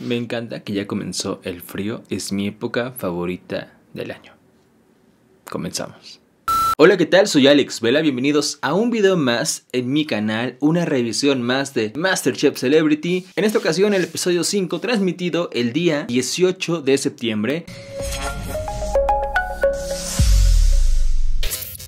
Me encanta que ya comenzó el frío, es mi época favorita del año. Comenzamos. Hola, ¿qué tal? Soy Alex Vela, bienvenidos a un video más en mi canal, una revisión más de Masterchef Celebrity. En esta ocasión el episodio 5 transmitido el día 18 de septiembre.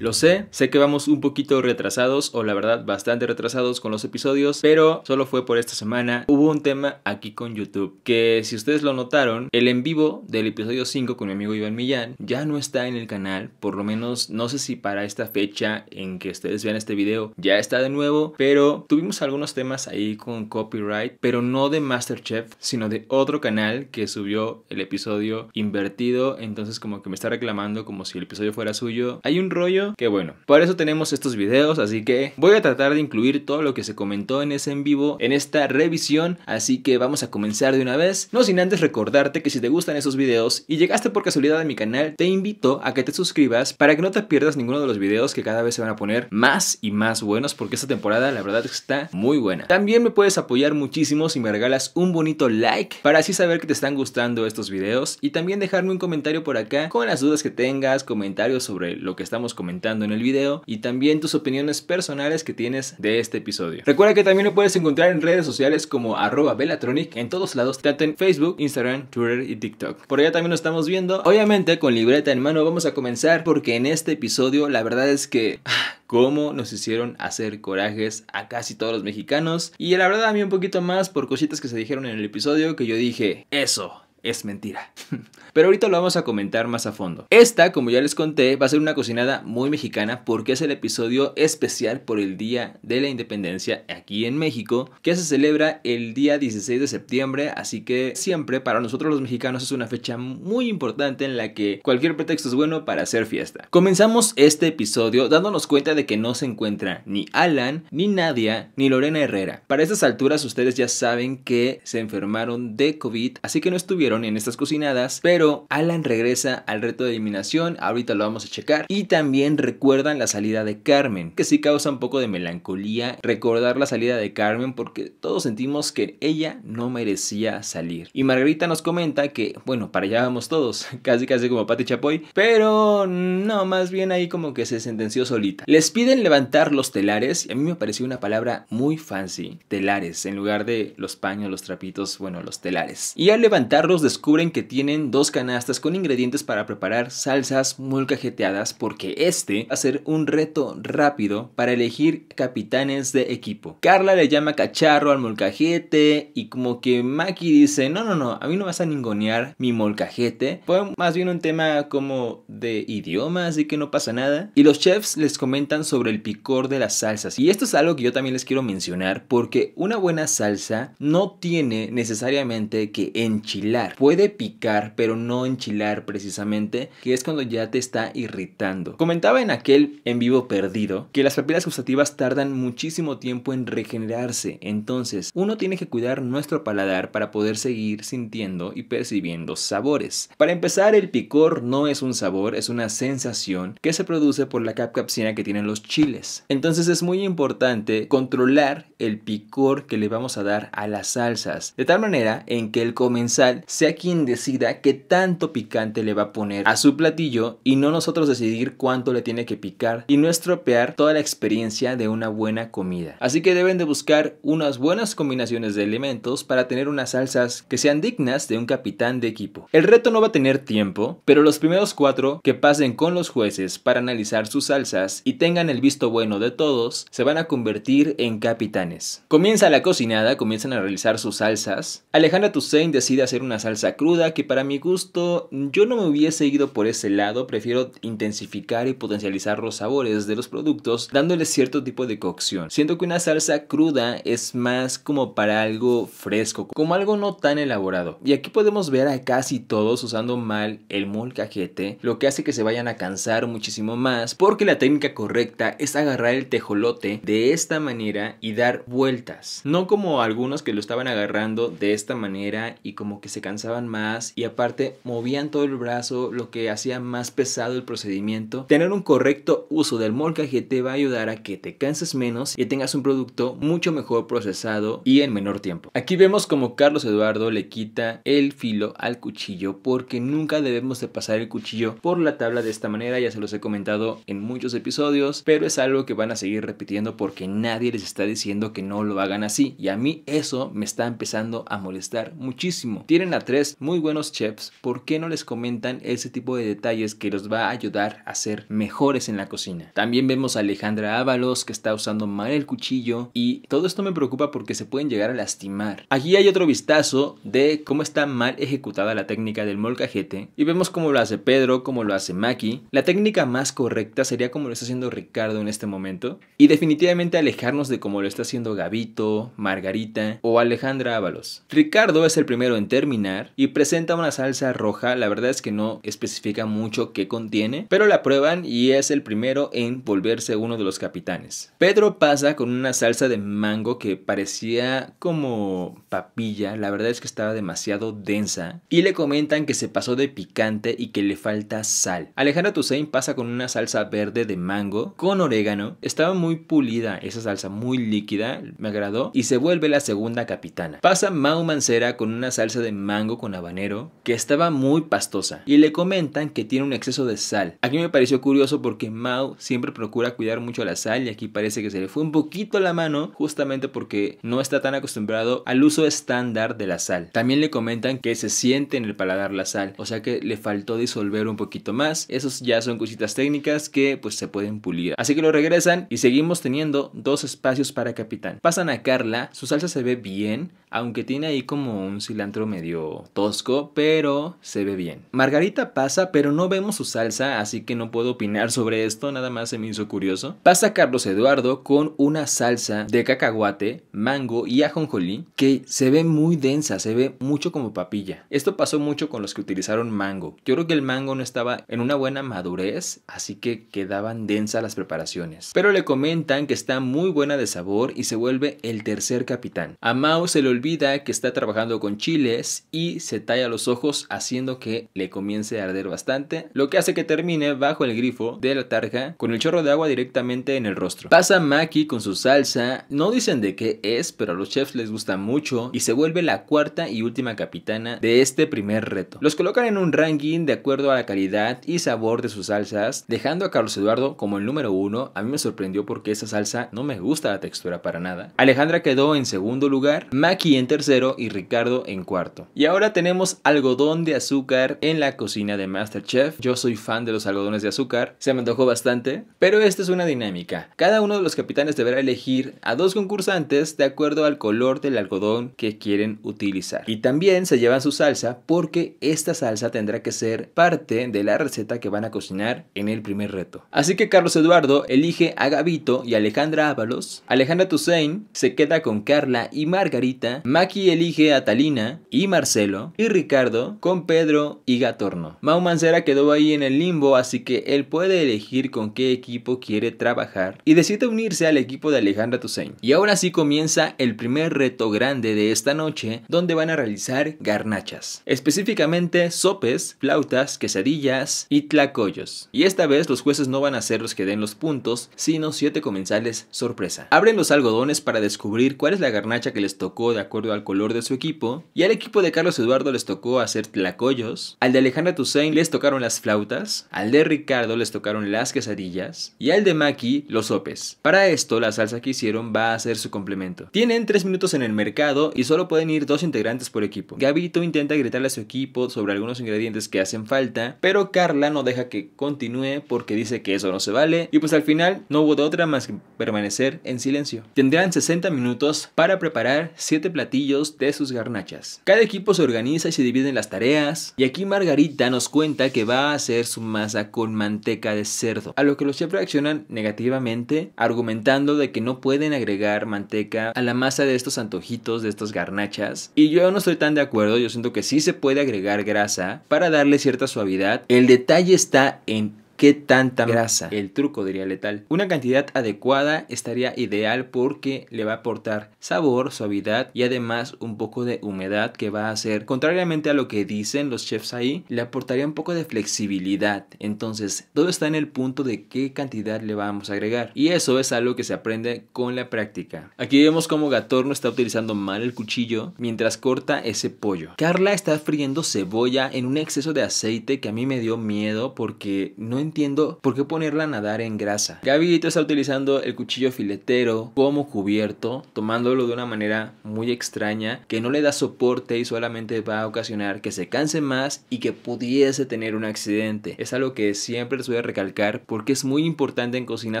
Lo sé, sé que vamos un poquito retrasados, o la verdad bastante retrasados con los episodios, pero solo fue por esta semana. Hubo un tema aquí con YouTube, que si ustedes lo notaron, el en vivo del episodio 5 con mi amigo Iván Millán ya no está en el canal, por lo menos no sé si para esta fecha en que ustedes vean este video ya está de nuevo, pero tuvimos algunos temas ahí con copyright, pero no de Masterchef, sino de otro canal que subió el episodio invertido, entonces como que me está reclamando como si el episodio fuera suyo. Hay un rollo que bueno, por eso tenemos estos videos, así que voy a tratar de incluir todo lo que se comentó en ese en vivo, en esta revisión, así que vamos a comenzar de una vez, no sin antes recordarte que si te gustan esos videos y llegaste por casualidad a mi canal, te invito a que te suscribas para que no te pierdas ninguno de los videos que cada vez se van a poner más y más buenos porque esta temporada la verdad está muy buena. También me puedes apoyar muchísimo si me regalas un bonito like para así saber que te están gustando estos videos y también dejarme un comentario por acá con las dudas que tengas, comentarios sobre lo que estamos comentando en el video y también tus opiniones personales que tienes de este episodio. Recuerda que también lo puedes encontrar en redes sociales como arroba Velatronic en todos lados, tanto en Facebook, Instagram, Twitter y TikTok. Por allá también lo estamos viendo. Obviamente con libreta en mano vamos a comenzar porque en este episodio la verdad es que... cómo nos hicieron hacer corajes a casi todos los mexicanos. Y la verdad a mí un poquito más por cositas que se dijeron en el episodio que yo dije, eso, es mentira. Pero ahorita lo vamos a comentar más a fondo. Esta, como ya les conté, va a ser una cocinada muy mexicana porque es el episodio especial por el Día de la Independencia aquí en México, que se celebra el día 16 de septiembre, así que siempre para nosotros los mexicanos es una fecha muy importante en la que cualquier pretexto es bueno para hacer fiesta. Comenzamos este episodio dándonos cuenta de que no se encuentra ni Alan, ni Nadia, ni Lorena Herrera. Para estas alturas ustedes ya saben que se enfermaron de COVID, así que no estuvieron en estas cocinadas, pero Alan regresa al reto de eliminación, ahorita lo vamos a checar, y también recuerdan la salida de Carmen, que sí causa un poco de melancolía recordar la salida de Carmen porque todos sentimos que ella no merecía salir. Y Margarita nos comenta que, bueno, para allá vamos todos, casi casi como Pati Chapoy, pero no, más bien ahí como que se sentenció solita. Les piden levantar los telares, y a mí me pareció una palabra muy fancy, telares, en lugar de los paños, los trapitos, bueno, los telares. Y al levantarlos descubren que tienen dos canastas con ingredientes para preparar salsas molcajeteadas porque este va a ser un reto rápido para elegir capitanes de equipo. Carla le llama cacharro al molcajete y como que Maki dice, no, no, no, a mí no vas a ningonear mi molcajete. Fue más bien un tema como de idioma, así que no pasa nada. Y los chefs les comentan sobre el picor de las salsas. Y esto es algo que yo también les quiero mencionar porque una buena salsa no tiene necesariamente que enchilar Puede picar, pero no enchilar precisamente, que es cuando ya te está irritando. Comentaba en aquel en vivo perdido que las papilas gustativas tardan muchísimo tiempo en regenerarse, entonces uno tiene que cuidar nuestro paladar para poder seguir sintiendo y percibiendo sabores. Para empezar, el picor no es un sabor, es una sensación que se produce por la capcapsina que tienen los chiles. Entonces es muy importante controlar el picor que le vamos a dar a las salsas, de tal manera en que el comensal sea quien decida qué tanto picante le va a poner a su platillo y no nosotros decidir cuánto le tiene que picar y no estropear toda la experiencia de una buena comida. Así que deben de buscar unas buenas combinaciones de elementos para tener unas salsas que sean dignas de un capitán de equipo. El reto no va a tener tiempo, pero los primeros cuatro que pasen con los jueces para analizar sus salsas y tengan el visto bueno de todos, se van a convertir en capitanes. Comienza la cocinada, comienzan a realizar sus salsas. Alejandra Toussaint decide hacer una salsa salsa cruda, que para mi gusto yo no me hubiese ido por ese lado, prefiero intensificar y potencializar los sabores de los productos dándoles cierto tipo de cocción. Siento que una salsa cruda es más como para algo fresco, como algo no tan elaborado. Y aquí podemos ver a casi todos usando mal el molcajete, lo que hace que se vayan a cansar muchísimo más, porque la técnica correcta es agarrar el tejolote de esta manera y dar vueltas, no como algunos que lo estaban agarrando de esta manera y como que se cansaron más y aparte movían todo el brazo, lo que hacía más pesado el procedimiento. Tener un correcto uso del molcajete va a ayudar a que te canses menos y tengas un producto mucho mejor procesado y en menor tiempo. Aquí vemos como Carlos Eduardo le quita el filo al cuchillo porque nunca debemos de pasar el cuchillo por la tabla de esta manera, ya se los he comentado en muchos episodios, pero es algo que van a seguir repitiendo porque nadie les está diciendo que no lo hagan así y a mí eso me está empezando a molestar muchísimo. Tienen a tres muy buenos chefs, ¿por qué no les comentan ese tipo de detalles que los va a ayudar a ser mejores en la cocina? También vemos a Alejandra Ábalos que está usando mal el cuchillo y todo esto me preocupa porque se pueden llegar a lastimar. Aquí hay otro vistazo de cómo está mal ejecutada la técnica del molcajete y vemos cómo lo hace Pedro, cómo lo hace Maki. La técnica más correcta sería como lo está haciendo Ricardo en este momento y definitivamente alejarnos de cómo lo está haciendo Gavito, Margarita o Alejandra Ábalos. Ricardo es el primero en terminar y presenta una salsa roja, la verdad es que no especifica mucho qué contiene, pero la prueban y es el primero en volverse uno de los capitanes. Pedro pasa con una salsa de mango que parecía como papilla, la verdad es que estaba demasiado densa y le comentan que se pasó de picante y que le falta sal. Alejandra Tussain pasa con una salsa verde de mango con orégano, estaba muy pulida esa salsa, muy líquida, me agradó y se vuelve la segunda capitana. Pasa Mao Mancera con una salsa de mango con habanero que estaba muy pastosa y le comentan que tiene un exceso de sal. Aquí me pareció curioso porque Mao siempre procura cuidar mucho la sal y aquí parece que se le fue un poquito la mano justamente porque no está tan acostumbrado al uso estándar de la sal. También le comentan que se siente en el paladar la sal, o sea que le faltó disolver un poquito más. Esos ya son cositas técnicas que pues se pueden pulir. Así que lo regresan y seguimos teniendo dos espacios para capitán. Pasan a Carla, su salsa se ve bien, aunque tiene ahí como un cilantro medio tosco, pero se ve bien. Margarita pasa, pero no vemos su salsa, así que no puedo opinar sobre esto, nada más se me hizo curioso. Pasa Carlos Eduardo con una salsa de cacahuate, mango y ajonjolí que se ve muy densa, se ve mucho como papilla. Esto pasó mucho con los que utilizaron mango. Yo creo que el mango no estaba en una buena madurez, así que quedaban densas las preparaciones. Pero le comentan que está muy buena de sabor y se vuelve el tercer capitán. A Mao se le olvida que está trabajando con chiles y se talla los ojos haciendo que le comience a arder bastante, lo que hace que termine bajo el grifo de la tarja con el chorro de agua directamente en el rostro. Pasa Maki con su salsa, no dicen de qué es, pero a los chefs les gusta mucho y se vuelve la cuarta y última capitana de este primer reto. Los colocan en un ranking de acuerdo a la calidad y sabor de sus salsas, dejando a Carlos Eduardo como el número uno. A mí me sorprendió porque esa salsa no me gusta la textura para nada. Alejandra quedó en segundo lugar, Maki en tercero y Ricardo en cuarto. Y ahora tenemos algodón de azúcar en la cocina de Masterchef. Yo soy fan de los algodones de azúcar, se me antojó bastante, pero esta es una dinámica. Cada uno de los capitanes deberá elegir a dos concursantes de acuerdo al color del algodón que quieren utilizar. Y también se llevan su salsa porque esta salsa tendrá que ser parte de la receta que van a cocinar en el primer reto. Así que Carlos Eduardo elige a Gavito y Alejandra Ábalos. Alejandra Tussain se queda con Carla y Margarita Maki elige a Talina y Marcelo y Ricardo con Pedro y Gatorno. Mau Mancera quedó ahí en el limbo, así que él puede elegir con qué equipo quiere trabajar y decide unirse al equipo de Alejandra Tusein. Y ahora sí comienza el primer reto grande de esta noche, donde van a realizar garnachas, específicamente sopes, flautas, quesadillas y tlacoyos. Y esta vez los jueces no van a ser los que den los puntos, sino siete comensales sorpresa. Abren los algodones para descubrir cuál es la garnacha que les tocó de acuerdo al color de su equipo, y al equipo de Carlos Eduardo les tocó hacer tlacoyos, al de Alejandra Toussaint les tocaron las flautas, al de Ricardo les tocaron las quesadillas, y al de Maki los sopes. Para esto, la salsa que hicieron va a ser su complemento. Tienen 3 minutos en el mercado y solo pueden ir dos integrantes por equipo. Gabito intenta gritarle a su equipo sobre algunos ingredientes que hacen falta, pero Carla no deja que continúe porque dice que eso no se vale, y pues al final no hubo otra más que permanecer en silencio. Tendrán 60 minutos para preparar 7 platos platillos de sus garnachas. Cada equipo se organiza y se dividen las tareas, y aquí Margarita nos cuenta que va a hacer su masa con manteca de cerdo, a lo que los chefs reaccionan negativamente, argumentando de que no pueden agregar manteca a la masa de estos antojitos, de estos garnachas, y yo no estoy tan de acuerdo, yo siento que sí se puede agregar grasa para darle cierta suavidad. El detalle está en qué tanta grasa. El truco diría letal. Una cantidad adecuada estaría ideal porque le va a aportar sabor, suavidad y además un poco de humedad que va a hacer, contrariamente a lo que dicen los chefs ahí, le aportaría un poco de flexibilidad. Entonces, todo está en el punto de qué cantidad le vamos a agregar. Y eso es algo que se aprende con la práctica. Aquí vemos cómo Gatorno está utilizando mal el cuchillo mientras corta ese pollo. Carla está friendo cebolla en un exceso de aceite que a mí me dio miedo porque no entiendo por qué ponerla a nadar en grasa. Gaby está utilizando el cuchillo filetero como cubierto, tomándolo de una manera muy extraña que no le da soporte y solamente va a ocasionar que se canse más y que pudiese tener un accidente. Es algo que siempre les voy a recalcar porque es muy importante en cocina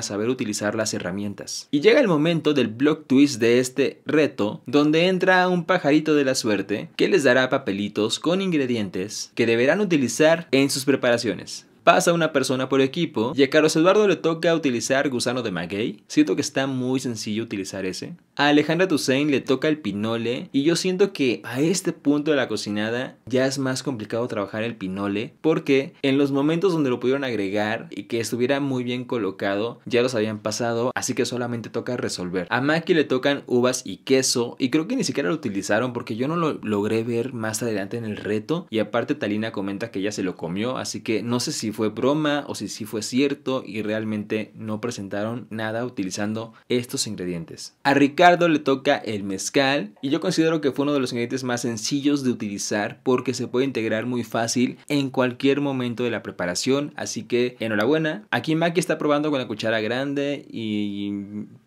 saber utilizar las herramientas. Y llega el momento del block twist de este reto donde entra un pajarito de la suerte que les dará papelitos con ingredientes que deberán utilizar en sus preparaciones pasa una persona por equipo y a Carlos Eduardo le toca utilizar Gusano de Maguey. Siento que está muy sencillo utilizar ese. A Alejandra Tussain le toca el pinole y yo siento que a este punto de la cocinada ya es más complicado trabajar el pinole porque en los momentos donde lo pudieron agregar y que estuviera muy bien colocado ya los habían pasado, así que solamente toca resolver. A Maki le tocan uvas y queso y creo que ni siquiera lo utilizaron porque yo no lo logré ver más adelante en el reto y aparte Talina comenta que ya se lo comió, así que no sé si fue fue broma o si sí fue cierto y realmente no presentaron nada utilizando estos ingredientes. A Ricardo le toca el mezcal y yo considero que fue uno de los ingredientes más sencillos de utilizar porque se puede integrar muy fácil en cualquier momento de la preparación, así que enhorabuena. Aquí Maki está probando con la cuchara grande y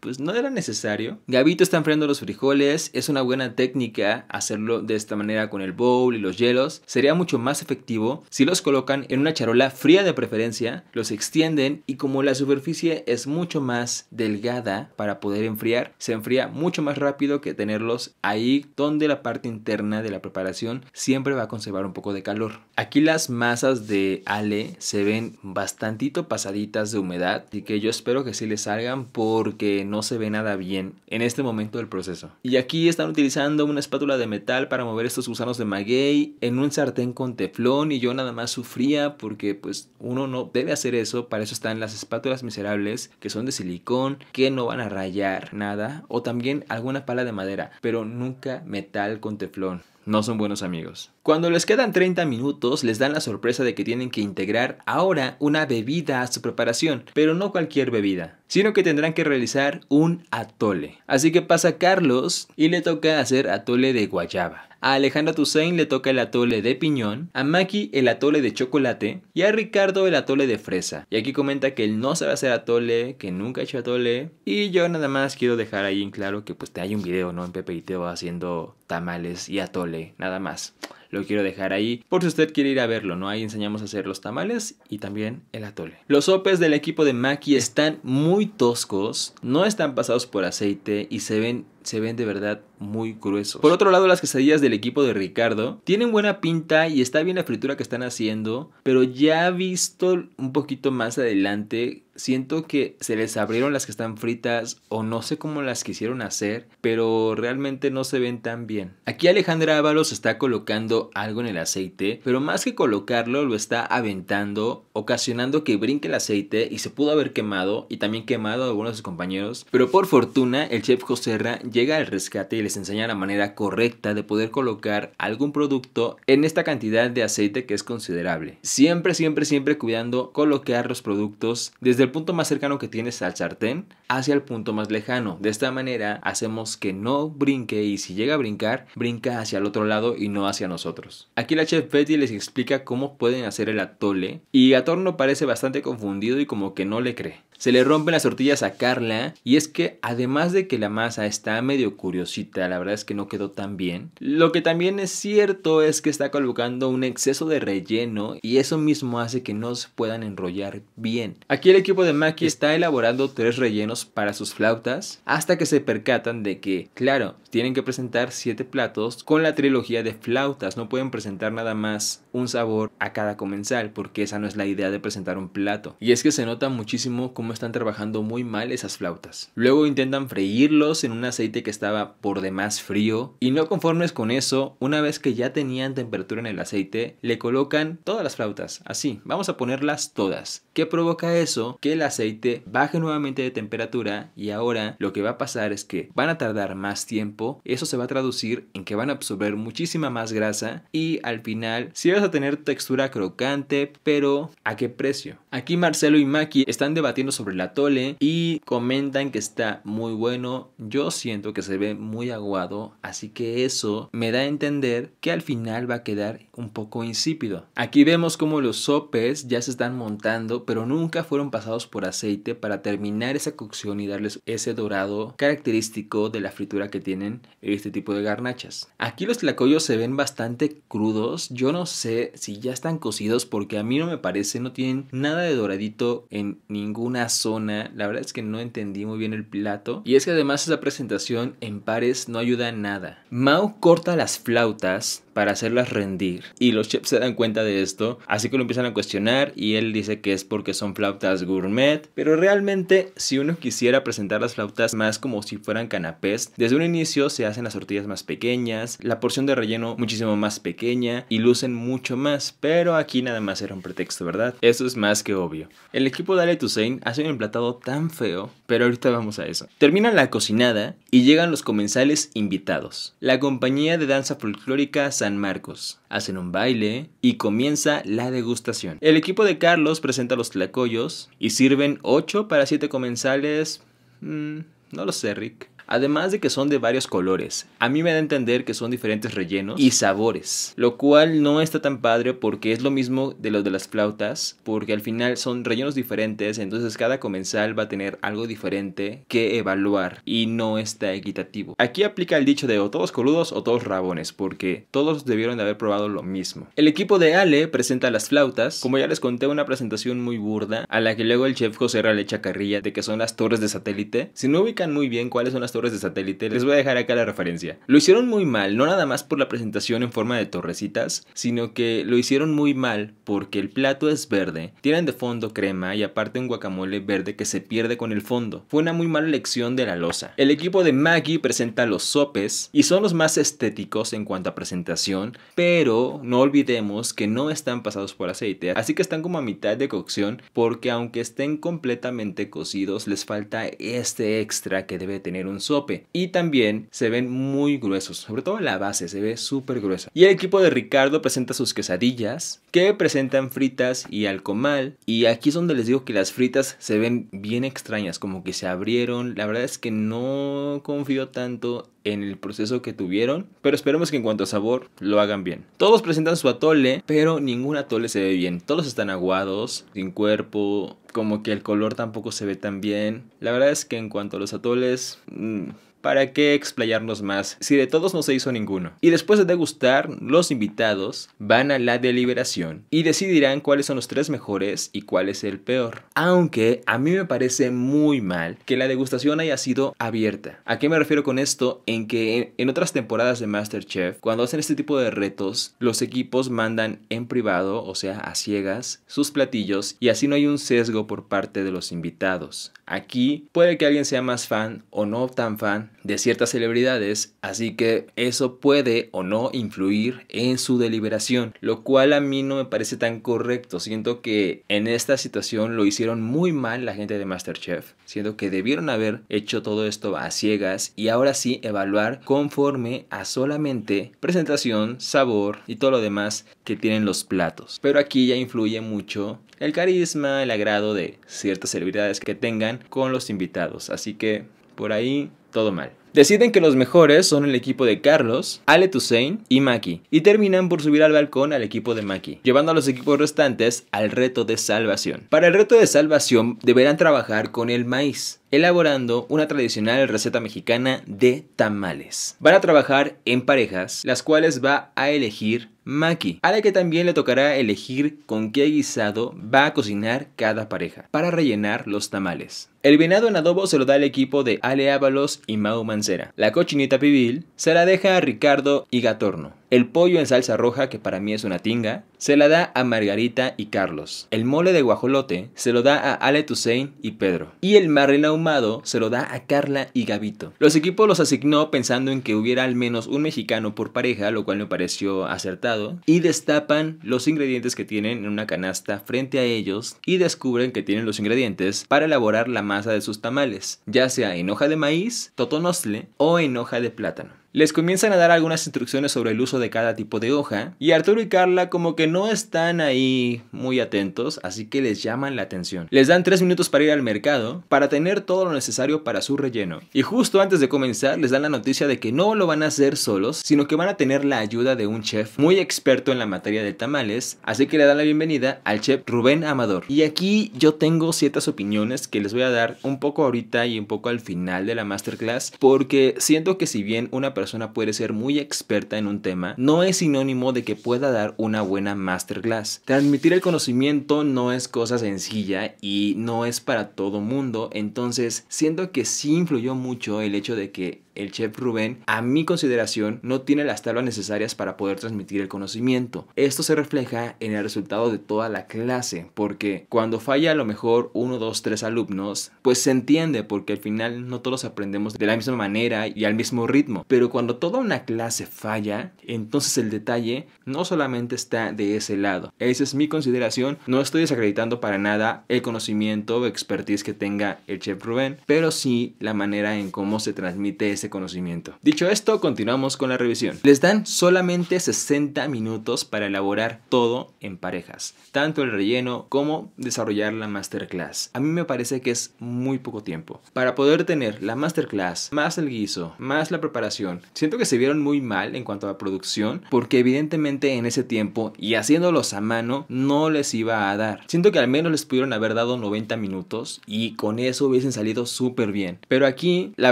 pues no era necesario. Gabito está enfriando los frijoles, es una buena técnica hacerlo de esta manera con el bowl y los hielos. Sería mucho más efectivo si los colocan en una charola fría de preferencia, los extienden y como la superficie es mucho más delgada para poder enfriar, se enfría mucho más rápido que tenerlos ahí donde la parte interna de la preparación siempre va a conservar un poco de calor. Aquí las masas de ale se ven bastantito pasaditas de humedad, y que yo espero que sí les salgan porque no no se ve nada bien en este momento del proceso. Y aquí están utilizando una espátula de metal para mover estos gusanos de maguey en un sartén con teflón y yo nada más sufría porque pues uno no debe hacer eso, para eso están las espátulas miserables que son de silicón, que no van a rayar nada, o también alguna pala de madera, pero nunca metal con teflón no son buenos amigos. Cuando les quedan 30 minutos, les dan la sorpresa de que tienen que integrar ahora una bebida a su preparación, pero no cualquier bebida, sino que tendrán que realizar un atole. Así que pasa Carlos y le toca hacer atole de guayaba a Alejandra Toussaint le toca el atole de piñón, a Maki el atole de chocolate y a Ricardo el atole de fresa. Y aquí comenta que él no sabe hacer atole, que nunca ha hecho atole. Y yo nada más quiero dejar ahí en claro que pues te hay un video, ¿no? En Pepe y haciendo tamales y atole, nada más. Lo quiero dejar ahí por si usted quiere ir a verlo, ¿no? Ahí enseñamos a hacer los tamales y también el atole. Los sopes del equipo de Maki están muy toscos, no están pasados por aceite y se ven se ven de verdad muy gruesos. Por otro lado, las quesadillas del equipo de Ricardo tienen buena pinta y está bien la fritura que están haciendo, pero ya visto un poquito más adelante siento que se les abrieron las que están fritas o no sé cómo las quisieron hacer, pero realmente no se ven tan bien. Aquí Alejandra Ábalos está colocando algo en el aceite, pero más que colocarlo lo está aventando, ocasionando que brinque el aceite y se pudo haber quemado y también quemado a algunos de sus compañeros. Pero por fortuna el chef Joserra llega al rescate y les enseña la manera correcta de poder colocar algún producto en esta cantidad de aceite que es considerable. Siempre, siempre, siempre cuidando colocar los productos desde el punto más cercano que tienes al sartén hacia el punto más lejano. De esta manera hacemos que no brinque y si llega a brincar, brinca hacia el otro lado y no hacia nosotros. Aquí la chef Betty les explica cómo pueden hacer el atole y Atorno parece bastante confundido y como que no le cree. Se le rompen las tortillas a Carla y es que además de que la masa está medio curiosita, la verdad es que no quedó tan bien, lo que también es cierto es que está colocando un exceso de relleno y eso mismo hace que no se puedan enrollar bien. Aquí el equipo de Maki está elaborando tres rellenos para sus flautas hasta que se percatan de que, claro, tienen que presentar siete platos con la trilogía de flautas, no pueden presentar nada más un sabor a cada comensal porque esa no es la idea de presentar un plato. Y es que se nota muchísimo cómo están trabajando muy mal esas flautas. Luego intentan freírlos en un aceite que estaba por demás frío y no conformes con eso, una vez que ya tenían temperatura en el aceite, le colocan todas las flautas, así, vamos a ponerlas todas. ¿Qué provoca eso? Que el aceite baje nuevamente de temperatura y ahora lo que va a pasar es que van a tardar más tiempo, eso se va a traducir en que van a absorber muchísima más grasa y al final si sí vas a tener textura crocante, pero ¿a qué precio? Aquí Marcelo y Maki están debatiendo sobre la tole y comentan que está muy bueno. Yo siento que se ve muy aguado, así que eso me da a entender que al final va a quedar un poco insípido. Aquí vemos como los sopes ya se están montando, pero nunca fueron pasados por aceite para terminar esa cocción y darles ese dorado característico de la fritura que tienen este tipo de garnachas. Aquí los tlacoyos se ven bastante crudos. Yo no sé si ya están cocidos porque a mí no me parece, no tienen nada de doradito en ninguna zona. La verdad es que no entendí muy bien el plato. Y es que además esa presentación en pares no ayuda a nada. Mao corta las flautas para hacerlas rendir. Y los chefs se dan cuenta de esto, así que lo empiezan a cuestionar y él dice que es porque son flautas gourmet, pero realmente si uno quisiera presentar las flautas más como si fueran canapés, desde un inicio se hacen las tortillas más pequeñas, la porción de relleno muchísimo más pequeña y lucen mucho más, pero aquí nada más era un pretexto, ¿verdad? Eso es más que obvio. El equipo de Ale Toussaint hace un emplatado tan feo, pero ahorita vamos a eso. Termina la cocinada y llegan los comensales invitados. La compañía de danza folclórica San Marcos. Hacen un baile y comienza la degustación. El equipo de Carlos presenta los tlacoyos y sirven 8 para 7 comensales. Mm, no lo sé, Rick. Además de que son de varios colores, a mí me da a entender que son diferentes rellenos y sabores, lo cual no está tan padre porque es lo mismo de los de las flautas, porque al final son rellenos diferentes, entonces cada comensal va a tener algo diferente que evaluar y no está equitativo. Aquí aplica el dicho de o todos coludos o todos rabones, porque todos debieron de haber probado lo mismo. El equipo de Ale presenta las flautas, como ya les conté una presentación muy burda, a la que luego el chef José le echa carrilla de que son las torres de satélite. Si no ubican muy bien cuáles son las torres de satélite, les voy a dejar acá la referencia. Lo hicieron muy mal, no nada más por la presentación en forma de torrecitas, sino que lo hicieron muy mal porque el plato es verde, tienen de fondo crema y aparte un guacamole verde que se pierde con el fondo. Fue una muy mala elección de la losa. El equipo de Maggie presenta los sopes y son los más estéticos en cuanto a presentación, pero no olvidemos que no están pasados por aceite, así que están como a mitad de cocción porque aunque estén completamente cocidos les falta este extra que debe tener un sope y también se ven muy gruesos, sobre todo en la base se ve súper gruesa. Y el equipo de Ricardo presenta sus quesadillas que presentan fritas y alcomal. y aquí es donde les digo que las fritas se ven bien extrañas, como que se abrieron, la verdad es que no confío tanto en el proceso que tuvieron, pero esperemos que en cuanto a sabor lo hagan bien. Todos presentan su atole, pero ningún atole se ve bien. Todos están aguados, sin cuerpo, como que el color tampoco se ve tan bien. La verdad es que en cuanto a los atoles, mm, ¿Para qué explayarnos más si de todos no se hizo ninguno? Y después de degustar, los invitados van a la deliberación y decidirán cuáles son los tres mejores y cuál es el peor. Aunque a mí me parece muy mal que la degustación haya sido abierta. ¿A qué me refiero con esto? En que en otras temporadas de MasterChef, cuando hacen este tipo de retos, los equipos mandan en privado, o sea, a ciegas, sus platillos y así no hay un sesgo por parte de los invitados. Aquí puede que alguien sea más fan o no tan fan de ciertas celebridades, así que eso puede o no influir en su deliberación, lo cual a mí no me parece tan correcto. Siento que en esta situación lo hicieron muy mal la gente de Masterchef, siento que debieron haber hecho todo esto a ciegas y ahora sí evaluar conforme a solamente presentación, sabor y todo lo demás que tienen los platos. Pero aquí ya influye mucho el carisma, el agrado de ciertas celebridades que tengan con los invitados, así que por ahí todo mal. Deciden que los mejores son el equipo de Carlos, Ale Toussaint y Maki, y terminan por subir al balcón al equipo de Maki, llevando a los equipos restantes al reto de salvación. Para el reto de salvación deberán trabajar con el maíz, elaborando una tradicional receta mexicana de tamales. Van a trabajar en parejas, las cuales va a elegir Maki, a la que también le tocará elegir con qué guisado va a cocinar cada pareja para rellenar los tamales. El venado en adobo se lo da el equipo de Ale Ábalos y Mau Mancera. La cochinita pibil se la deja a Ricardo y Gatorno el pollo en salsa roja, que para mí es una tinga, se la da a Margarita y Carlos. El mole de guajolote se lo da a Ale Toussaint y Pedro. Y el marril ahumado se lo da a Carla y Gabito. Los equipos los asignó pensando en que hubiera al menos un mexicano por pareja, lo cual me pareció acertado. Y destapan los ingredientes que tienen en una canasta frente a ellos y descubren que tienen los ingredientes para elaborar la masa de sus tamales, ya sea en hoja de maíz, totonosle o en hoja de plátano. Les comienzan a dar algunas instrucciones sobre el uso de cada tipo de hoja y Arturo y Carla como que no están ahí muy atentos, así que les llaman la atención. Les dan tres minutos para ir al mercado, para tener todo lo necesario para su relleno. Y justo antes de comenzar les dan la noticia de que no lo van a hacer solos, sino que van a tener la ayuda de un chef muy experto en la materia de tamales, así que le dan la bienvenida al chef Rubén Amador. Y aquí yo tengo ciertas opiniones que les voy a dar un poco ahorita y un poco al final de la masterclass, porque siento que si bien una persona persona puede ser muy experta en un tema no es sinónimo de que pueda dar una buena masterclass. Transmitir el conocimiento no es cosa sencilla y no es para todo mundo, entonces siento que sí influyó mucho el hecho de que el chef Rubén, a mi consideración, no tiene las tablas necesarias para poder transmitir el conocimiento. Esto se refleja en el resultado de toda la clase, porque cuando falla a lo mejor uno, dos, tres alumnos, pues se entiende, porque al final no todos aprendemos de la misma manera y al mismo ritmo. Pero cuando toda una clase falla, entonces el detalle no solamente está de ese lado. Esa es mi consideración. No estoy desacreditando para nada el conocimiento o expertise que tenga el chef Rubén, pero sí la manera en cómo se transmite ese conocimiento. Dicho esto, continuamos con la revisión. Les dan solamente 60 minutos para elaborar todo en parejas, tanto el relleno como desarrollar la masterclass. A mí me parece que es muy poco tiempo. Para poder tener la masterclass, más el guiso, más la preparación, siento que se vieron muy mal en cuanto a la producción, porque evidentemente en ese tiempo y haciéndolos a mano no les iba a dar. Siento que al menos les pudieron haber dado 90 minutos y con eso hubiesen salido súper bien. Pero aquí la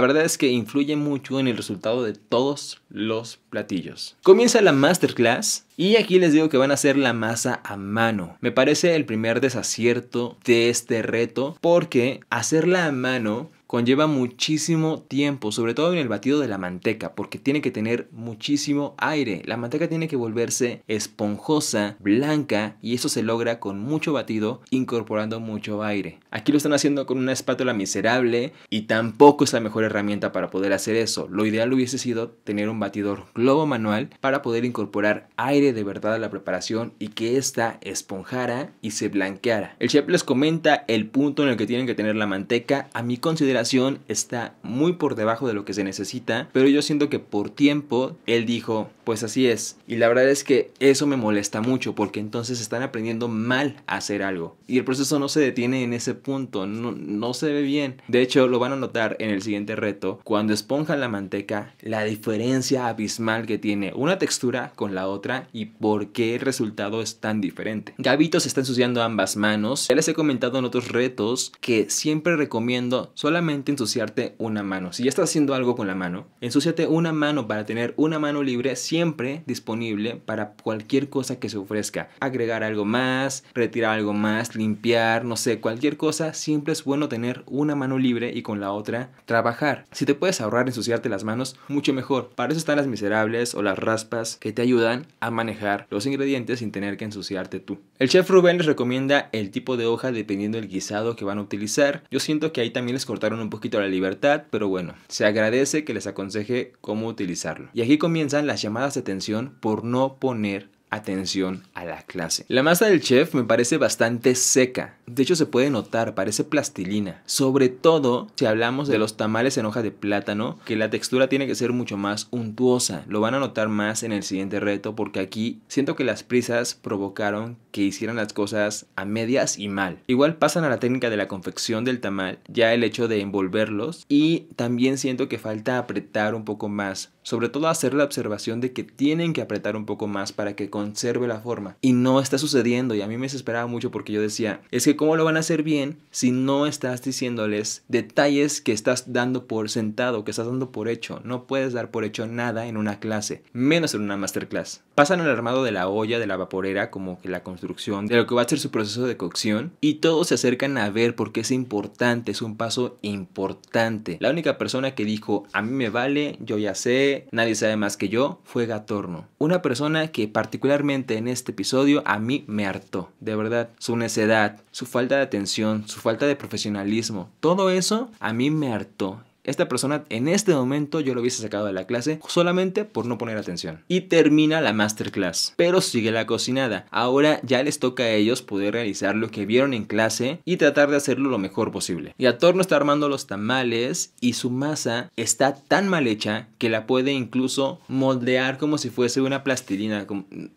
verdad es que influye mucho en el resultado de todos los platillos. Comienza la masterclass y aquí les digo que van a hacer la masa a mano. Me parece el primer desacierto de este reto porque hacerla a mano conlleva muchísimo tiempo, sobre todo en el batido de la manteca, porque tiene que tener muchísimo aire. La manteca tiene que volverse esponjosa, blanca, y eso se logra con mucho batido, incorporando mucho aire. Aquí lo están haciendo con una espátula miserable y tampoco es la mejor herramienta para poder hacer eso. Lo ideal hubiese sido tener un batidor globo manual para poder incorporar aire de verdad a la preparación y que ésta esponjara y se blanqueara. El chef les comenta el punto en el que tienen que tener la manteca. A mi consideración está muy por debajo de lo que se necesita, pero yo siento que por tiempo él dijo, pues así es. Y la verdad es que eso me molesta mucho porque entonces están aprendiendo mal a hacer algo. Y el proceso no se detiene en ese punto, no, se ve bien. De hecho, lo van a notar en el siguiente reto, cuando esponjan la manteca, la diferencia abismal que tiene una textura con la otra y por qué el resultado es tan diferente. Gabito se está ensuciando ambas manos. Ya les he comentado en otros retos que siempre recomiendo solamente ensuciarte una mano. Si ya estás haciendo algo con la mano, ensúciate una mano para tener una mano libre siempre disponible para cualquier cosa que se ofrezca. Agregar algo más, retirar algo más, limpiar, no sé, cualquier cosa, siempre es bueno tener una mano libre y con la otra trabajar. Si te puedes ahorrar ensuciarte las manos, mucho mejor. Para eso están las miserables o las raspas que te ayudan a manejar los ingredientes sin tener que ensuciarte tú. El chef Rubén les recomienda el tipo de hoja dependiendo del guisado que van a utilizar. Yo siento que ahí también les cortaron un poquito la libertad, pero bueno, se agradece que les aconseje cómo utilizarlo. Y aquí comienzan las llamadas de atención por no poner atención a la clase. La masa del chef me parece bastante seca. De hecho se puede notar, parece plastilina. Sobre todo si hablamos de los tamales en hoja de plátano, que la textura tiene que ser mucho más untuosa. Lo van a notar más en el siguiente reto porque aquí siento que las prisas provocaron que hicieran las cosas a medias y mal. Igual pasan a la técnica de la confección del tamal, ya el hecho de envolverlos y también siento que falta apretar un poco más sobre todo hacer la observación de que tienen que apretar un poco más para que conserve la forma. Y no está sucediendo. Y a mí me desesperaba mucho porque yo decía, es que cómo lo van a hacer bien si no estás diciéndoles detalles que estás dando por sentado, que estás dando por hecho. No puedes dar por hecho nada en una clase, menos en una masterclass. Pasan al armado de la olla, de la vaporera, como que la construcción, de lo que va a ser su proceso de cocción. Y todos se acercan a ver porque es importante, es un paso importante. La única persona que dijo, a mí me vale, yo ya sé, Nadie sabe más que yo fue Gatorno. Una persona que particularmente en este episodio a mí me hartó, de verdad. Su necedad, su falta de atención, su falta de profesionalismo, todo eso a mí me hartó esta persona en este momento yo lo hubiese sacado de la clase solamente por no poner atención. Y termina la masterclass, pero sigue la cocinada. Ahora ya les toca a ellos poder realizar lo que vieron en clase y tratar de hacerlo lo mejor posible. Y Torno está armando los tamales y su masa está tan mal hecha que la puede incluso moldear como si fuese una plastilina.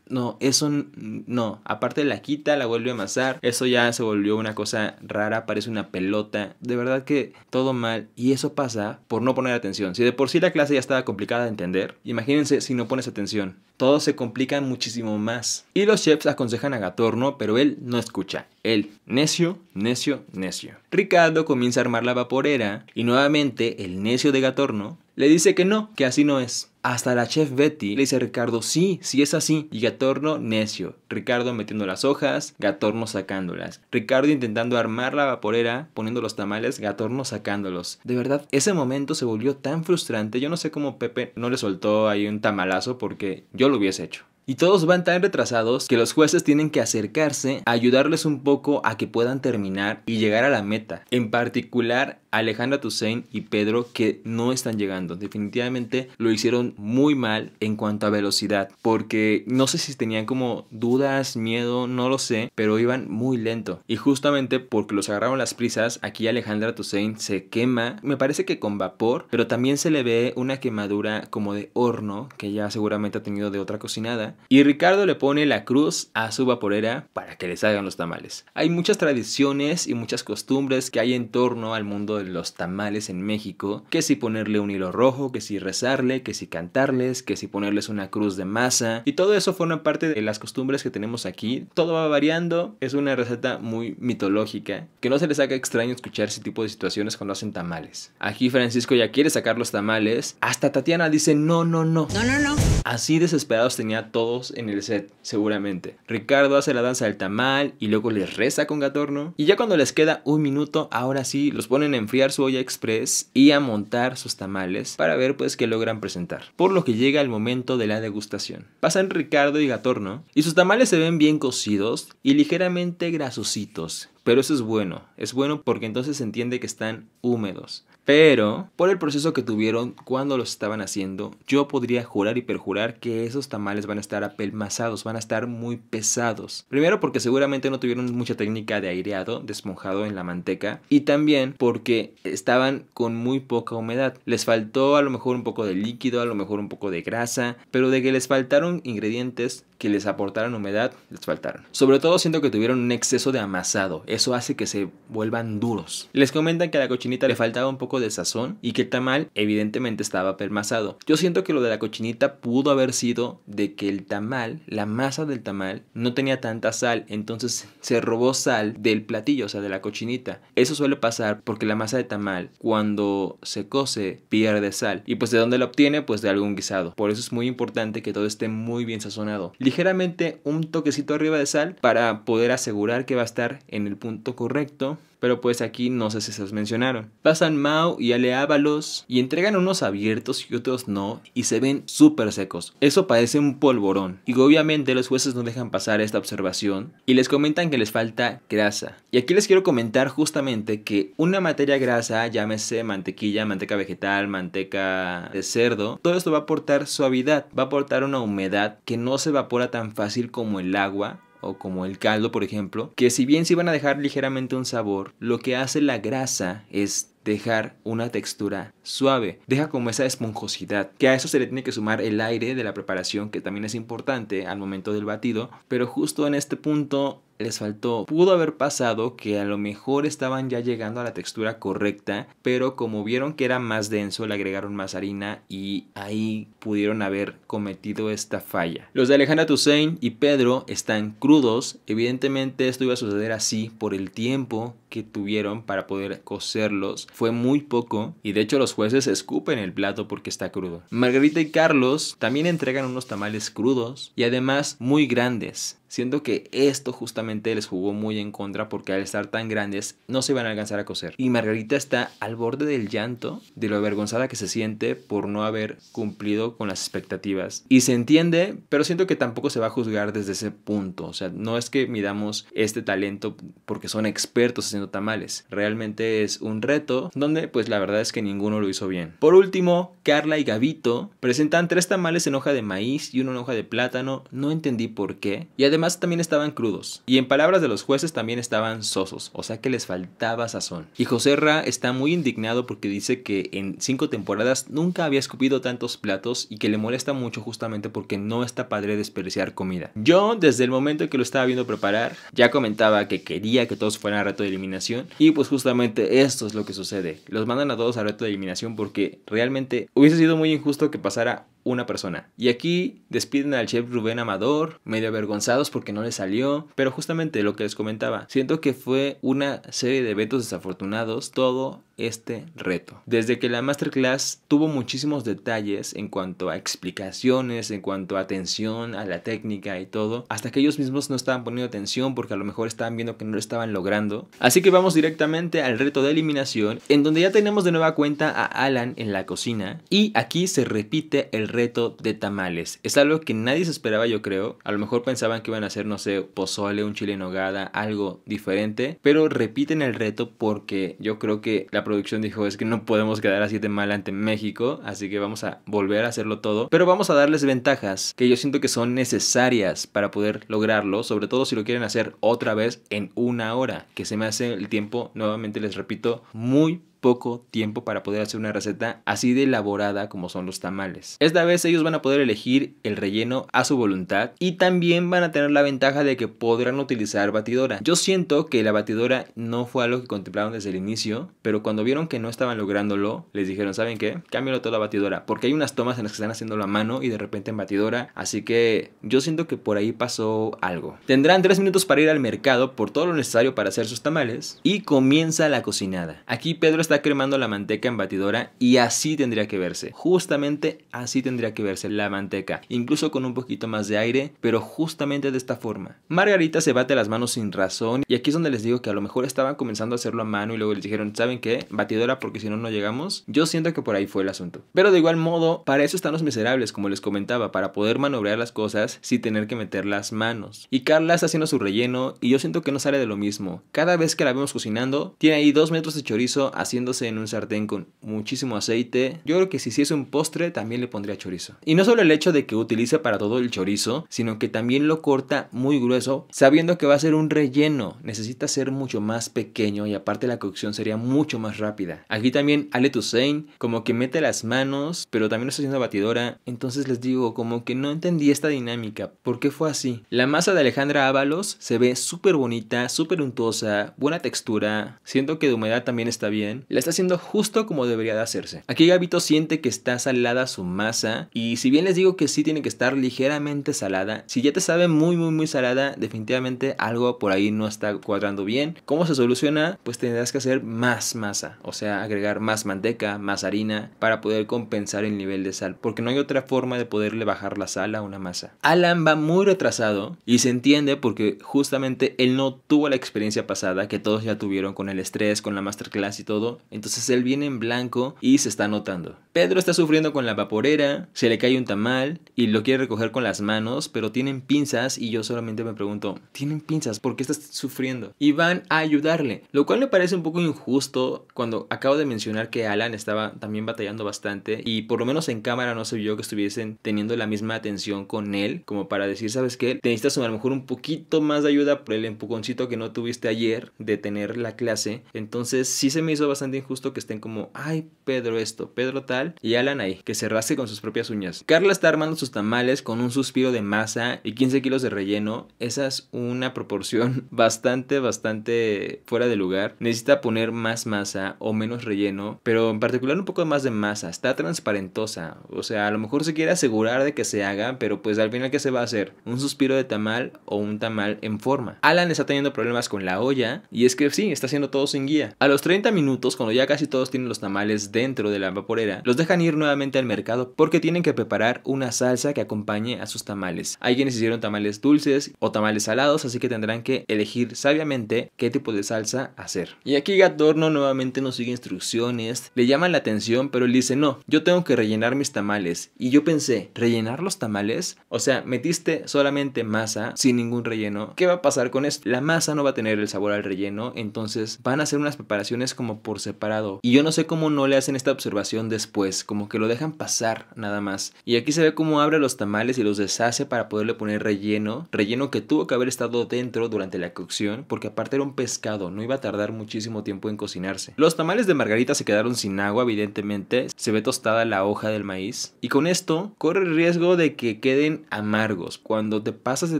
No, eso no. Aparte la quita, la vuelve a amasar. Eso ya se volvió una cosa rara, parece una pelota. De verdad que todo mal. Y eso pasa por no poner atención. Si de por sí la clase ya estaba complicada de entender, imagínense si no pones atención. todos se complican muchísimo más. Y los chefs aconsejan a Gatorno, pero él no escucha. Él, necio, necio, necio. Ricardo comienza a armar la vaporera y nuevamente el necio de Gatorno le dice que no, que así no es. Hasta la chef Betty le dice a Ricardo, sí, sí es así. Y Gatorno necio. Ricardo metiendo las hojas, Gatorno sacándolas. Ricardo intentando armar la vaporera, poniendo los tamales, Gatorno sacándolos. De verdad, ese momento se volvió tan frustrante. Yo no sé cómo Pepe no le soltó ahí un tamalazo porque yo lo hubiese hecho. Y todos van tan retrasados que los jueces tienen que acercarse, ayudarles un poco a que puedan terminar y llegar a la meta. En particular, Alejandra Toussaint y Pedro que no están llegando. Definitivamente lo hicieron muy mal en cuanto a velocidad, porque no sé si tenían como dudas, miedo, no lo sé, pero iban muy lento. Y justamente porque los agarraron las prisas, aquí Alejandra Toussaint se quema, me parece que con vapor, pero también se le ve una quemadura como de horno que ya seguramente ha tenido de otra cocinada y Ricardo le pone la cruz a su vaporera para que les hagan los tamales. Hay muchas tradiciones y muchas costumbres que hay en torno al mundo de los tamales en México, que si ponerle un hilo rojo, que si rezarle, que si cantarles, que si ponerles una cruz de masa y todo eso forma parte de las costumbres que tenemos aquí. Todo va variando, es una receta muy mitológica, que no se les haga extraño escuchar ese tipo de situaciones cuando hacen tamales. Aquí Francisco ya quiere sacar los tamales, hasta Tatiana dice no, no, no. No, no, no. Así desesperados tenía todo en el set, seguramente. Ricardo hace la danza del tamal y luego les reza con gatorno. Y ya cuando les queda un minuto, ahora sí, los ponen a enfriar su olla express y a montar sus tamales para ver pues qué logran presentar. Por lo que llega el momento de la degustación. Pasan Ricardo y gatorno y sus tamales se ven bien cocidos y ligeramente grasositos pero eso es bueno, es bueno porque entonces se entiende que están húmedos. Pero, por el proceso que tuvieron cuando los estaban haciendo, yo podría jurar y perjurar que esos tamales van a estar apelmazados, van a estar muy pesados. Primero porque seguramente no tuvieron mucha técnica de aireado, desmonjado en la manteca. Y también porque estaban con muy poca humedad. Les faltó a lo mejor un poco de líquido, a lo mejor un poco de grasa. Pero de que les faltaron ingredientes que les aportaran humedad, les faltaron. Sobre todo siento que tuvieron un exceso de amasado. Eso hace que se vuelvan duros. Les comentan que a la cochinita le faltaba un poco de sazón y que el tamal evidentemente estaba permasado. Yo siento que lo de la cochinita pudo haber sido de que el tamal, la masa del tamal, no tenía tanta sal, entonces se robó sal del platillo, o sea, de la cochinita. Eso suele pasar porque la masa de tamal, cuando se cose, pierde sal. ¿Y pues de dónde la obtiene? Pues de algún guisado. Por eso es muy importante que todo esté muy bien sazonado. Ligeramente un toquecito arriba de sal para poder asegurar que va a estar en el punto correcto, pero pues aquí no sé si se los mencionaron. Pasan Mao y aleábalos. y entregan unos abiertos y otros no y se ven súper secos. Eso parece un polvorón y obviamente los jueces no dejan pasar esta observación y les comentan que les falta grasa. Y aquí les quiero comentar justamente que una materia grasa, llámese mantequilla, manteca vegetal, manteca de cerdo, todo esto va a aportar suavidad, va a aportar una humedad que no se evapora tan fácil como el agua o como el caldo, por ejemplo, que si bien se van a dejar ligeramente un sabor, lo que hace la grasa es dejar una textura suave, deja como esa esponjosidad, que a eso se le tiene que sumar el aire de la preparación que también es importante al momento del batido, pero justo en este punto les faltó. Pudo haber pasado que a lo mejor estaban ya llegando a la textura correcta, pero como vieron que era más denso, le agregaron más harina y ahí pudieron haber cometido esta falla. Los de Alejandra Toussaint y Pedro están crudos. Evidentemente esto iba a suceder así por el tiempo que tuvieron para poder cocerlos fue muy poco y de hecho los jueces escupen el plato porque está crudo. Margarita y Carlos también entregan unos tamales crudos y además muy grandes. Siento que esto justamente les jugó muy en contra porque al estar tan grandes no se van a alcanzar a coser. Y Margarita está al borde del llanto de lo avergonzada que se siente por no haber cumplido con las expectativas. Y se entiende, pero siento que tampoco se va a juzgar desde ese punto. O sea, no es que midamos este talento porque son expertos haciendo tamales. Realmente es un reto donde pues la verdad es que ninguno lo hizo bien. Por último, Carla y Gavito presentan tres tamales en hoja de maíz y uno en hoja de plátano. No entendí por qué. Y además también estaban crudos. Y en palabras de los jueces también estaban sosos, o sea que les faltaba sazón. Y José Ra está muy indignado porque dice que en cinco temporadas nunca había escupido tantos platos y que le molesta mucho justamente porque no está padre desperdiciar comida. Yo, desde el momento que lo estaba viendo preparar, ya comentaba que quería que todos fueran a reto de eliminación y pues justamente esto es lo que sucede. Los mandan a todos a reto de eliminación porque realmente hubiese sido muy injusto que pasara una persona. Y aquí despiden al chef Rubén Amador, medio avergonzados porque no le salió, pero justamente lo que les comentaba, siento que fue una serie de eventos desafortunados, todo este reto. Desde que la masterclass tuvo muchísimos detalles en cuanto a explicaciones, en cuanto a atención a la técnica y todo, hasta que ellos mismos no estaban poniendo atención porque a lo mejor estaban viendo que no lo estaban logrando. Así que vamos directamente al reto de eliminación, en donde ya tenemos de nueva cuenta a Alan en la cocina y aquí se repite el reto de tamales. Es algo que nadie se esperaba, yo creo. A lo mejor pensaban que iban a hacer, no sé, pozole, un chile en hogada, algo diferente, pero repiten el reto porque yo creo que la producción dijo es que no podemos quedar así de mal ante México, así que vamos a volver a hacerlo todo, pero vamos a darles ventajas que yo siento que son necesarias para poder lograrlo, sobre todo si lo quieren hacer otra vez en una hora, que se me hace el tiempo, nuevamente les repito, muy poco tiempo para poder hacer una receta así de elaborada como son los tamales. Esta vez ellos van a poder elegir el relleno a su voluntad y también van a tener la ventaja de que podrán utilizar batidora. Yo siento que la batidora no fue algo que contemplaron desde el inicio, pero cuando vieron que no estaban lográndolo, les dijeron, ¿saben qué? Cámbialo todo a batidora, porque hay unas tomas en las que están haciéndolo a mano y de repente en batidora, así que yo siento que por ahí pasó algo. Tendrán 3 minutos para ir al mercado por todo lo necesario para hacer sus tamales y comienza la cocinada. Aquí Pedro está cremando la manteca en batidora y así tendría que verse. Justamente así tendría que verse la manteca, incluso con un poquito más de aire, pero justamente de esta forma. Margarita se bate las manos sin razón y aquí es donde les digo que a lo mejor estaban comenzando a hacerlo a mano y luego les dijeron, ¿saben qué? Batidora porque si no no llegamos. Yo siento que por ahí fue el asunto. Pero de igual modo, para eso están los miserables, como les comentaba, para poder manobrear las cosas sin tener que meter las manos. Y Carla está haciendo su relleno y yo siento que no sale de lo mismo. Cada vez que la vemos cocinando, tiene ahí dos metros de chorizo haciendo en un sartén con muchísimo aceite. Yo creo que si hiciese un postre también le pondría chorizo. Y no solo el hecho de que utilice para todo el chorizo, sino que también lo corta muy grueso, sabiendo que va a ser un relleno. Necesita ser mucho más pequeño y aparte la cocción sería mucho más rápida. Aquí también Ale Toussaint como que mete las manos, pero también está haciendo batidora. Entonces les digo, como que no entendí esta dinámica. ¿Por qué fue así? La masa de Alejandra Ábalos se ve súper bonita, súper untuosa, buena textura. Siento que de humedad también está bien la está haciendo justo como debería de hacerse. Aquí Gabito siente que está salada su masa y si bien les digo que sí tiene que estar ligeramente salada, si ya te sabe muy muy muy salada, definitivamente algo por ahí no está cuadrando bien. ¿Cómo se soluciona? Pues tendrás que hacer más masa, o sea, agregar más manteca, más harina para poder compensar el nivel de sal, porque no hay otra forma de poderle bajar la sal a una masa. Alan va muy retrasado y se entiende porque justamente él no tuvo la experiencia pasada que todos ya tuvieron con el estrés, con la masterclass y todo, entonces él viene en blanco y se está notando. Pedro está sufriendo con la vaporera, se le cae un tamal y lo quiere recoger con las manos, pero tienen pinzas y yo solamente me pregunto, ¿tienen pinzas? ¿Por qué estás sufriendo? Y van a ayudarle, lo cual me parece un poco injusto cuando acabo de mencionar que Alan estaba también batallando bastante y por lo menos en cámara no se vio que estuviesen teniendo la misma atención con él como para decir, ¿sabes qué? Te necesitas a lo mejor un poquito más de ayuda por el empujoncito que no tuviste ayer de tener la clase. Entonces sí se me hizo bastante injusto que estén como, ay, Pedro esto, Pedro tal, y Alan ahí, que se con sus propias uñas. Carla está armando sus tamales con un suspiro de masa y 15 kilos de relleno. Esa es una proporción bastante, bastante fuera de lugar. Necesita poner más masa o menos relleno, pero en particular un poco más de masa. Está transparentosa, o sea, a lo mejor se quiere asegurar de que se haga, pero pues al final, ¿qué se va a hacer? ¿Un suspiro de tamal o un tamal en forma? Alan está teniendo problemas con la olla y es que sí, está haciendo todo sin guía. A los 30 minutos, cuando ya casi todos tienen los tamales dentro de la vaporera, los dejan ir nuevamente al mercado porque tienen que preparar una salsa que acompañe a sus tamales. Hay quienes hicieron tamales dulces o tamales salados, así que tendrán que elegir sabiamente qué tipo de salsa hacer. Y aquí Gatorno nuevamente nos sigue instrucciones, le llama la atención, pero él dice, no, yo tengo que rellenar mis tamales. Y yo pensé, ¿rellenar los tamales? O sea, metiste solamente masa sin ningún relleno. ¿Qué va a pasar con esto? La masa no va a tener el sabor al relleno, entonces van a hacer unas preparaciones como por separado. Y yo no sé cómo no le hacen esta observación después, como que lo dejan pasar nada más. Y aquí se ve cómo abre los tamales y los deshace para poderle poner relleno, relleno que tuvo que haber estado dentro durante la cocción, porque aparte era un pescado, no iba a tardar muchísimo tiempo en cocinarse. Los tamales de margarita se quedaron sin agua, evidentemente, se ve tostada la hoja del maíz, y con esto corre el riesgo de que queden amargos. Cuando te pasas de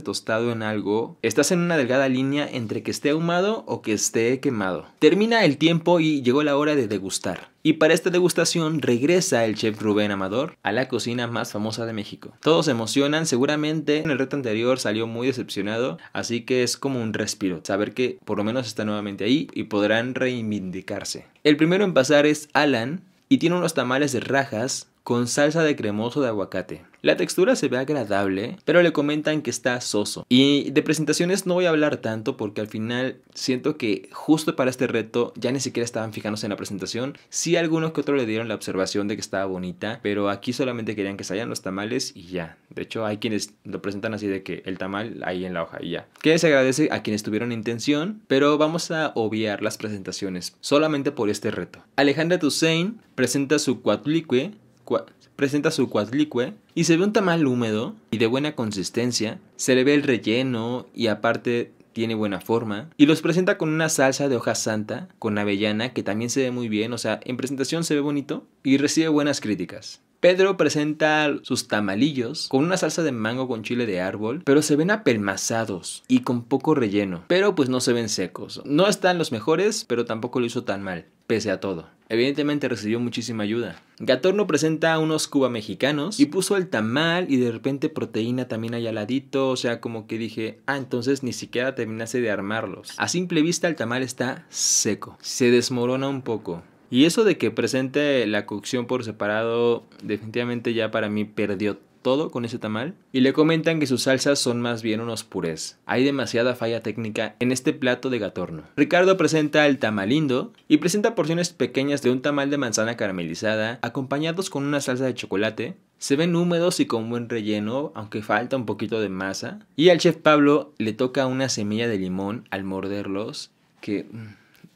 tostado en algo, estás en una delgada línea entre que esté ahumado o que esté quemado. Termina el tiempo y llegó la hora de degustar. Y para esta degustación regresa el chef Rubén Amador a la cocina más famosa de México. Todos se emocionan, seguramente en el reto anterior salió muy decepcionado, así que es como un respiro, saber que por lo menos está nuevamente ahí y podrán reivindicarse. El primero en pasar es Alan y tiene unos tamales de rajas con salsa de cremoso de aguacate. La textura se ve agradable, pero le comentan que está soso. Y de presentaciones no voy a hablar tanto porque al final siento que justo para este reto ya ni siquiera estaban fijándose en la presentación. Sí algunos que otros le dieron la observación de que estaba bonita, pero aquí solamente querían que salieran los tamales y ya. De hecho hay quienes lo presentan así de que el tamal ahí en la hoja y ya. Que se agradece a quienes tuvieron intención, pero vamos a obviar las presentaciones solamente por este reto. Alejandra Toussaint presenta su cuatlicue presenta su cuatlicue y se ve un tamal húmedo y de buena consistencia, se le ve el relleno y aparte tiene buena forma y los presenta con una salsa de hoja santa con avellana que también se ve muy bien, o sea, en presentación se ve bonito y recibe buenas críticas. Pedro presenta sus tamalillos con una salsa de mango con chile de árbol, pero se ven apelmazados y con poco relleno, pero pues no se ven secos. No están los mejores, pero tampoco lo hizo tan mal, pese a todo. Evidentemente recibió muchísima ayuda. Gatorno presenta unos cuba mexicanos y puso el tamal y de repente proteína también allá al ladito, o sea, como que dije, ah, entonces ni siquiera terminase de armarlos. A simple vista el tamal está seco, se desmorona un poco. Y eso de que presente la cocción por separado, definitivamente ya para mí perdió todo con ese tamal. Y le comentan que sus salsas son más bien unos purés. Hay demasiada falla técnica en este plato de gatorno. Ricardo presenta el tamalindo y presenta porciones pequeñas de un tamal de manzana caramelizada acompañados con una salsa de chocolate. Se ven húmedos y con buen relleno, aunque falta un poquito de masa. Y al chef Pablo le toca una semilla de limón al morderlos que... Mm,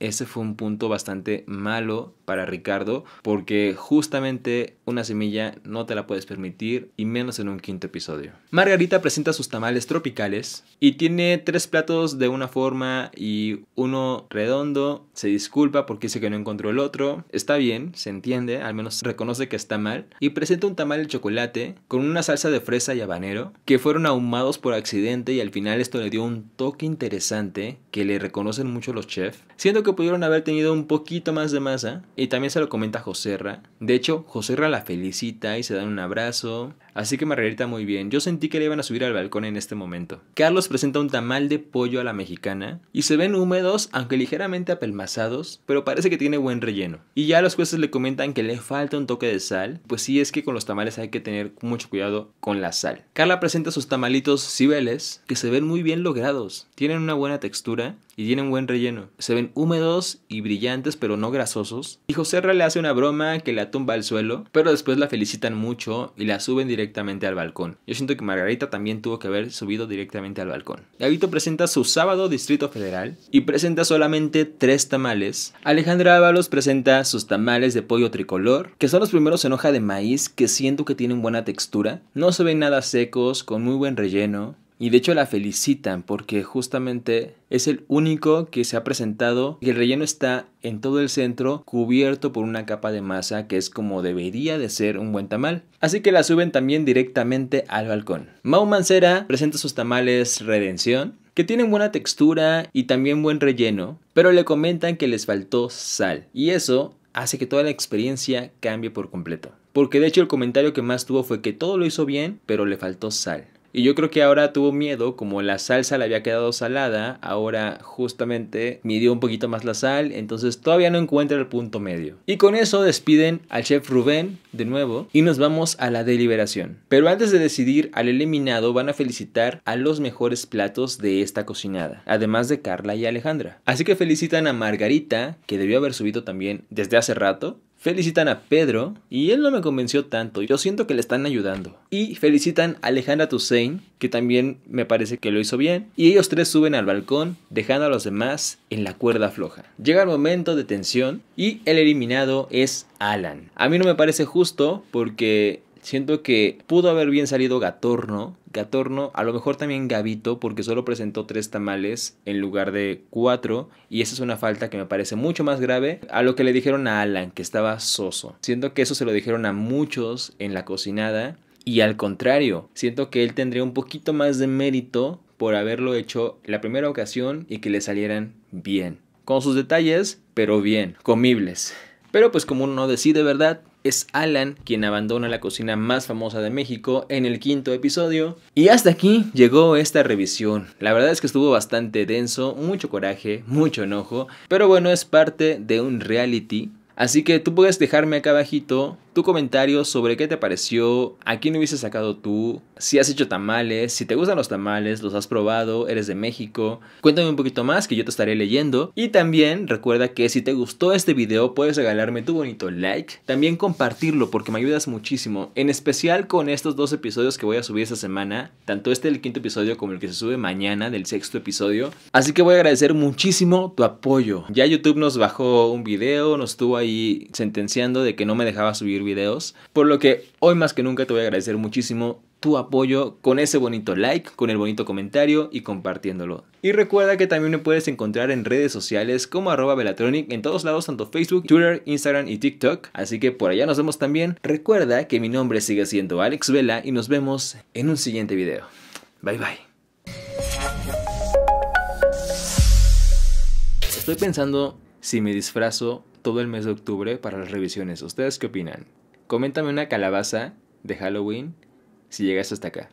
ese fue un punto bastante malo para Ricardo porque justamente una semilla no te la puedes permitir y menos en un quinto episodio. Margarita presenta sus tamales tropicales y tiene tres platos de una forma y uno redondo. Se disculpa porque dice que no encontró el otro. Está bien, se entiende, al menos reconoce que está mal. Y presenta un tamal de chocolate con una salsa de fresa y habanero que fueron ahumados por accidente y al final esto le dio un toque interesante que le reconocen mucho los chefs. Siento que pudieron haber tenido un poquito más de masa y también se lo comenta Joserra. De hecho, Joserra la felicita y se dan un abrazo. Así que Margarita muy bien, yo sentí que le iban a subir al balcón en este momento. Carlos presenta un tamal de pollo a la mexicana y se ven húmedos aunque ligeramente apelmazados, pero parece que tiene buen relleno. Y ya los jueces le comentan que le falta un toque de sal, pues sí es que con los tamales hay que tener mucho cuidado con la sal. Carla presenta sus tamalitos cibeles que se ven muy bien logrados, tienen una buena textura y tienen buen relleno. Se ven húmedos y brillantes, pero no grasosos. Y José le hace una broma que la tumba al suelo, pero después la felicitan mucho y la suben directamente al balcón. Yo siento que Margarita también tuvo que haber subido directamente al balcón. Gabito presenta su sábado Distrito Federal y presenta solamente tres tamales. Alejandra Ábalos presenta sus tamales de pollo tricolor, que son los primeros en hoja de maíz que siento que tienen buena textura. No se ven nada secos, con muy buen relleno. Y de hecho la felicitan porque justamente es el único que se ha presentado y el relleno está en todo el centro cubierto por una capa de masa que es como debería de ser un buen tamal. Así que la suben también directamente al balcón. Mau Mancera presenta sus tamales Redención que tienen buena textura y también buen relleno, pero le comentan que les faltó sal y eso hace que toda la experiencia cambie por completo. Porque de hecho el comentario que más tuvo fue que todo lo hizo bien, pero le faltó sal. Y yo creo que ahora tuvo miedo, como la salsa le había quedado salada, ahora justamente midió un poquito más la sal, entonces todavía no encuentra el punto medio. Y con eso despiden al chef Rubén de nuevo y nos vamos a la deliberación. Pero antes de decidir al eliminado van a felicitar a los mejores platos de esta cocinada, además de Carla y Alejandra. Así que felicitan a Margarita, que debió haber subido también desde hace rato, Felicitan a Pedro y él no me convenció tanto, yo siento que le están ayudando. Y felicitan a Alejandra Toussaint, que también me parece que lo hizo bien. Y ellos tres suben al balcón, dejando a los demás en la cuerda floja. Llega el momento de tensión y el eliminado es Alan. A mí no me parece justo porque Siento que pudo haber bien salido Gatorno. Gatorno, a lo mejor también Gavito, porque solo presentó tres tamales en lugar de cuatro. Y esa es una falta que me parece mucho más grave a lo que le dijeron a Alan, que estaba soso. Siento que eso se lo dijeron a muchos en la cocinada. Y al contrario, siento que él tendría un poquito más de mérito por haberlo hecho la primera ocasión y que le salieran bien. Con sus detalles, pero bien, comibles. Pero pues como uno no decide, ¿verdad? es Alan quien abandona la cocina más famosa de México en el quinto episodio. Y hasta aquí llegó esta revisión. La verdad es que estuvo bastante denso, mucho coraje, mucho enojo, pero bueno, es parte de un reality. Así que tú puedes dejarme acá abajito tu comentario sobre qué te pareció, a quién hubiese sacado tú, si has hecho tamales, si te gustan los tamales, los has probado, eres de México. Cuéntame un poquito más que yo te estaré leyendo. Y también recuerda que si te gustó este video puedes regalarme tu bonito like, también compartirlo porque me ayudas muchísimo, en especial con estos dos episodios que voy a subir esta semana, tanto este del quinto episodio como el que se sube mañana del sexto episodio. Así que voy a agradecer muchísimo tu apoyo. Ya YouTube nos bajó un video, nos estuvo ahí sentenciando de que no me dejaba subir videos. Por lo que hoy más que nunca te voy a agradecer muchísimo tu apoyo con ese bonito like, con el bonito comentario y compartiéndolo. Y recuerda que también me puedes encontrar en redes sociales como arroba Velatronic en todos lados, tanto Facebook, Twitter, Instagram y TikTok. Así que por allá nos vemos también. Recuerda que mi nombre sigue siendo Alex Vela y nos vemos en un siguiente video. Bye bye. Estoy pensando si me disfrazo todo el mes de octubre para las revisiones. ¿Ustedes qué opinan? Coméntame una calabaza de Halloween si llegas hasta acá.